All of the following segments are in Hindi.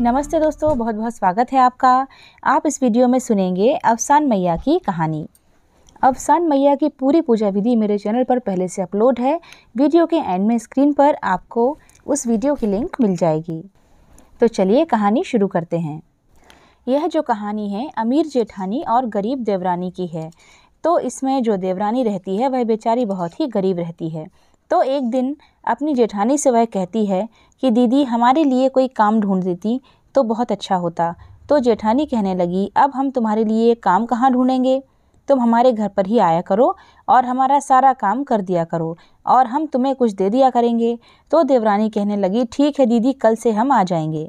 नमस्ते दोस्तों बहुत बहुत स्वागत है आपका आप इस वीडियो में सुनेंगे अफसान मैया की कहानी अफसान मैया की पूरी पूजा विधि मेरे चैनल पर पहले से अपलोड है वीडियो के एंड में स्क्रीन पर आपको उस वीडियो की लिंक मिल जाएगी तो चलिए कहानी शुरू करते हैं यह जो कहानी है अमीर जेठानी और गरीब देवरानी की है तो इसमें जो देवरानी रहती है वह बेचारी बहुत ही गरीब रहती है तो एक दिन अपनी जेठानी से वह कहती है कि दीदी हमारे लिए कोई काम ढूंढ देती तो बहुत अच्छा होता तो जेठानी कहने लगी अब हम तुम्हारे लिए काम कहाँ ढूंढेंगे तुम हमारे घर पर ही आया करो और हमारा सारा काम कर दिया करो और हम तुम्हें कुछ दे दिया करेंगे तो देवरानी कहने लगी ठीक है दीदी कल से हम आ जाएंगे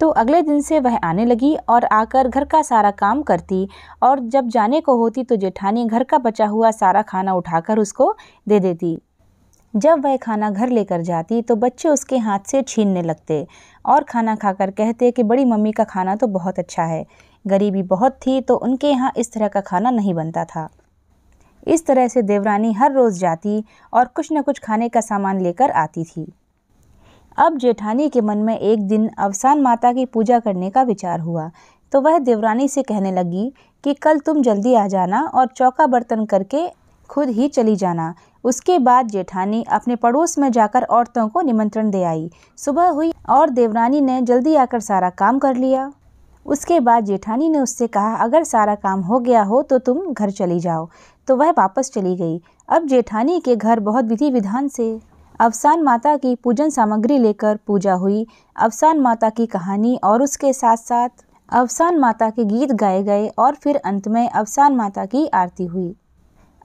तो अगले दिन से वह आने लगी और आकर घर का सारा काम करती और जब जाने को होती तो जेठानी घर का बचा हुआ सारा खाना उठाकर उसको दे देती जब वह खाना घर लेकर जाती तो बच्चे उसके हाथ से छीनने लगते और खाना खाकर कहते कि बड़ी मम्मी का खाना तो बहुत अच्छा है गरीबी बहुत थी तो उनके यहाँ इस तरह का खाना नहीं बनता था इस तरह से देवरानी हर रोज़ जाती और कुछ न कुछ खाने का सामान लेकर आती थी अब जेठानी के मन में एक दिन अवसान माता की पूजा करने का विचार हुआ तो वह देवरानी से कहने लगी कि कल तुम जल्दी आ जाना और चौका बर्तन करके खुद ही चली जाना उसके बाद जेठानी अपने पड़ोस में जाकर औरतों को निमंत्रण दे आई सुबह हुई और देवरानी ने जल्दी आकर सारा काम कर लिया उसके बाद जेठानी ने उससे कहा अगर सारा काम हो गया हो तो तुम घर चली जाओ तो वह वापस चली गई अब जेठानी के घर बहुत विधि विधान से अवसान माता की पूजन सामग्री लेकर पूजा हुई अवसान माता की कहानी और उसके साथ साथ अवसान माता के गीत गाए गए और फिर अंत में अवसान माता की आरती हुई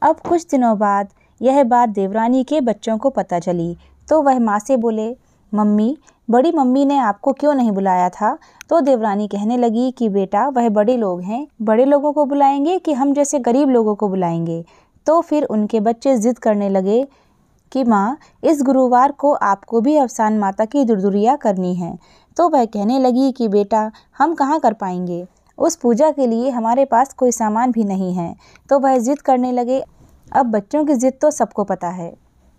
अब कुछ दिनों बाद यह बात देवरानी के बच्चों को पता चली तो वह माँ से बोले मम्मी बड़ी मम्मी ने आपको क्यों नहीं बुलाया था तो देवरानी कहने लगी कि बेटा वह बड़े लोग हैं बड़े लोगों को बुलाएंगे कि हम जैसे गरीब लोगों को बुलाएंगे तो फिर उनके बच्चे ज़िद करने लगे कि माँ इस गुरुवार को आपको भी अफसान माता की दुरदुरिया करनी है तो वह कहने लगी कि बेटा हम कहाँ कर पाएंगे उस पूजा के लिए हमारे पास कोई सामान भी नहीं है तो वह ज़िद करने लगे अब बच्चों की ज़िद तो सबको पता है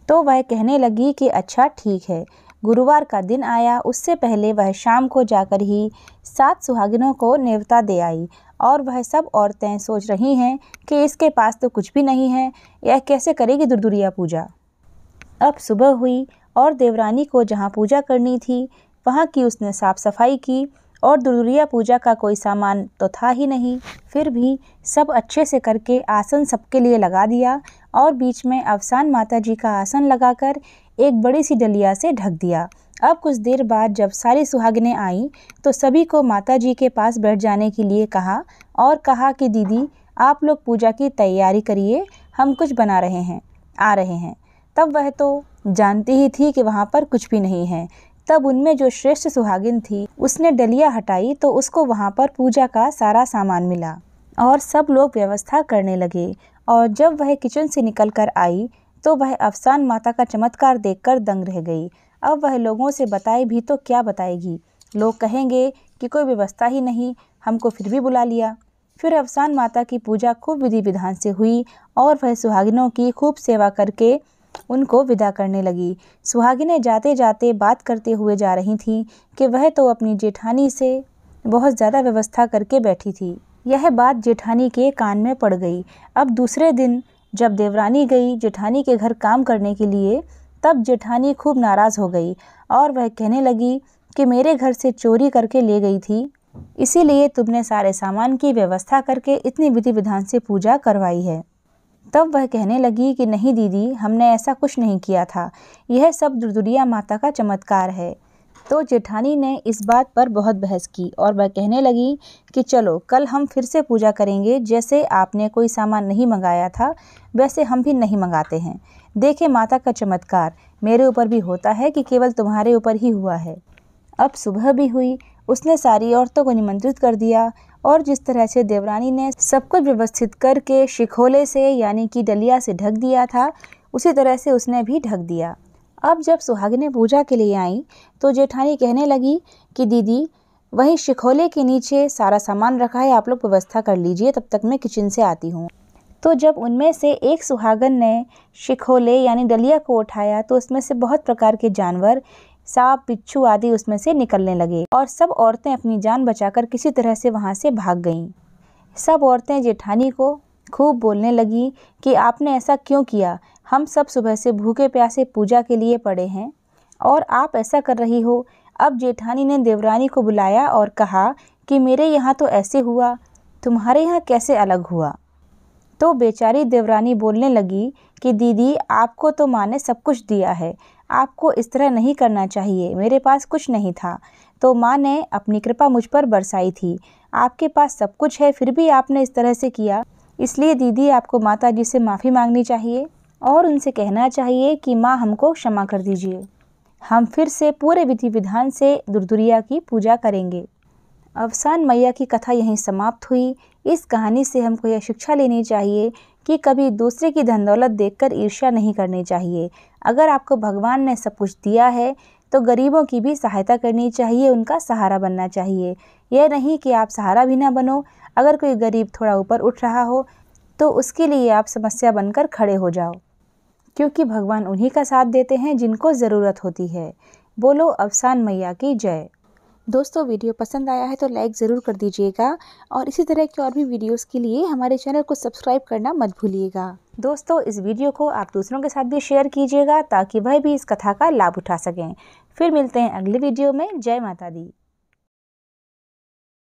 तो वह कहने लगी कि अच्छा ठीक है गुरुवार का दिन आया उससे पहले वह शाम को जाकर ही सात सुहागिनों को नेवता दे आई और वह सब औरतें सोच रही हैं कि इसके पास तो कुछ भी नहीं है यह कैसे करेगी दुर्दुरिया पूजा अब सुबह हुई और देवरानी को जहाँ पूजा करनी थी वहाँ की उसने साफ़ सफाई की और दुर्गा पूजा का कोई सामान तो था ही नहीं फिर भी सब अच्छे से करके आसन सबके लिए लगा दिया और बीच में अवसान माता जी का आसन लगाकर एक बड़ी सी डलिया से ढक दिया अब कुछ देर बाद जब सारी सुहागने आईं तो सभी को माता जी के पास बैठ जाने के लिए कहा और कहा कि दीदी आप लोग पूजा की तैयारी करिए हम कुछ बना रहे हैं आ रहे हैं तब वह तो जानती ही थी कि वहाँ पर कुछ भी नहीं है तब उनमें जो श्रेष्ठ सुहागिन थी उसने डलिया हटाई तो उसको वहाँ पर पूजा का सारा सामान मिला और सब लोग व्यवस्था करने लगे और जब वह किचन से निकल कर आई तो वह अफसान माता का चमत्कार देखकर दंग रह गई अब वह लोगों से बताए भी तो क्या बताएगी लोग कहेंगे कि कोई व्यवस्था ही नहीं हमको फिर भी बुला लिया फिर अफसान माता की पूजा खूब विधि विधान से हुई और वह सुहागिनों की खूब सेवा करके उनको विदा करने लगी सुहागिनें जाते जाते बात करते हुए जा रही थीं कि वह तो अपनी जेठानी से बहुत ज़्यादा व्यवस्था करके बैठी थी यह बात जेठानी के कान में पड़ गई अब दूसरे दिन जब देवरानी गई जेठानी के घर काम करने के लिए तब जेठानी खूब नाराज़ हो गई और वह कहने लगी कि मेरे घर से चोरी करके ले गई थी इसीलिए तुमने सारे सामान की व्यवस्था करके इतनी विधि विधान से पूजा करवाई है तब वह कहने लगी कि नहीं दीदी हमने ऐसा कुछ नहीं किया था यह सब दुर्दुरिया माता का चमत्कार है तो जेठानी ने इस बात पर बहुत बहस की और वह कहने लगी कि चलो कल हम फिर से पूजा करेंगे जैसे आपने कोई सामान नहीं मंगाया था वैसे हम भी नहीं मंगाते हैं देखे माता का चमत्कार मेरे ऊपर भी होता है कि केवल तुम्हारे ऊपर ही हुआ है अब सुबह भी हुई उसने सारी औरतों को निमंत्रित कर दिया और जिस तरह से देवरानी ने सब कुछ व्यवस्थित करके शिखोले से यानी कि डलिया से ढक दिया था उसी तरह से उसने भी ढक दिया अब जब सुहागिने पूजा के लिए आई तो जेठानी कहने लगी कि दीदी वहीं शिखोले के नीचे सारा सामान रखा है आप लोग व्यवस्था कर लीजिए तब तक मैं किचन से आती हूँ तो जब उनमें से एक सुहागन ने शिखोले यानी डलिया को उठाया तो उसमें से बहुत प्रकार के जानवर सांप बिच्छू आदि उसमें से निकलने लगे और सब औरतें अपनी जान बचाकर किसी तरह से वहाँ से भाग गईं सब औरतें जेठानी को खूब बोलने लगी कि आपने ऐसा क्यों किया हम सब सुबह से भूखे प्यासे पूजा के लिए पड़े हैं और आप ऐसा कर रही हो अब जेठानी ने देवरानी को बुलाया और कहा कि मेरे यहाँ तो ऐसे हुआ तुम्हारे यहाँ कैसे अलग हुआ तो बेचारी देवरानी बोलने लगी कि दीदी आपको तो माँ ने सब कुछ दिया है आपको इस तरह नहीं करना चाहिए मेरे पास कुछ नहीं था तो माँ ने अपनी कृपा मुझ पर बरसाई थी आपके पास सब कुछ है फिर भी आपने इस तरह से किया इसलिए दीदी आपको माता जी से माफ़ी मांगनी चाहिए और उनसे कहना चाहिए कि माँ हमको क्षमा कर दीजिए हम फिर से पूरे विधि विधान से दुर्दुरिया की पूजा करेंगे अवसान मैया की कथा यहीं समाप्त हुई इस कहानी से हमको यह शिक्षा लेनी चाहिए कि कभी दूसरे की धन दौलत कर ईर्ष्या नहीं करनी चाहिए अगर आपको भगवान ने सब कुछ दिया है तो गरीबों की भी सहायता करनी चाहिए उनका सहारा बनना चाहिए यह नहीं कि आप सहारा भी ना बनो अगर कोई गरीब थोड़ा ऊपर उठ रहा हो तो उसके लिए आप समस्या बनकर खड़े हो जाओ क्योंकि भगवान उन्हीं का साथ देते हैं जिनको ज़रूरत होती है बोलो अफसान मैया की जय दोस्तों वीडियो पसंद आया है तो लाइक ज़रूर कर दीजिएगा और इसी तरह की और भी वीडियोस के लिए हमारे चैनल को सब्सक्राइब करना मत भूलिएगा दोस्तों इस वीडियो को आप दूसरों के साथ भी शेयर कीजिएगा ताकि वह भी इस कथा का लाभ उठा सकें फिर मिलते हैं अगले वीडियो में जय माता दी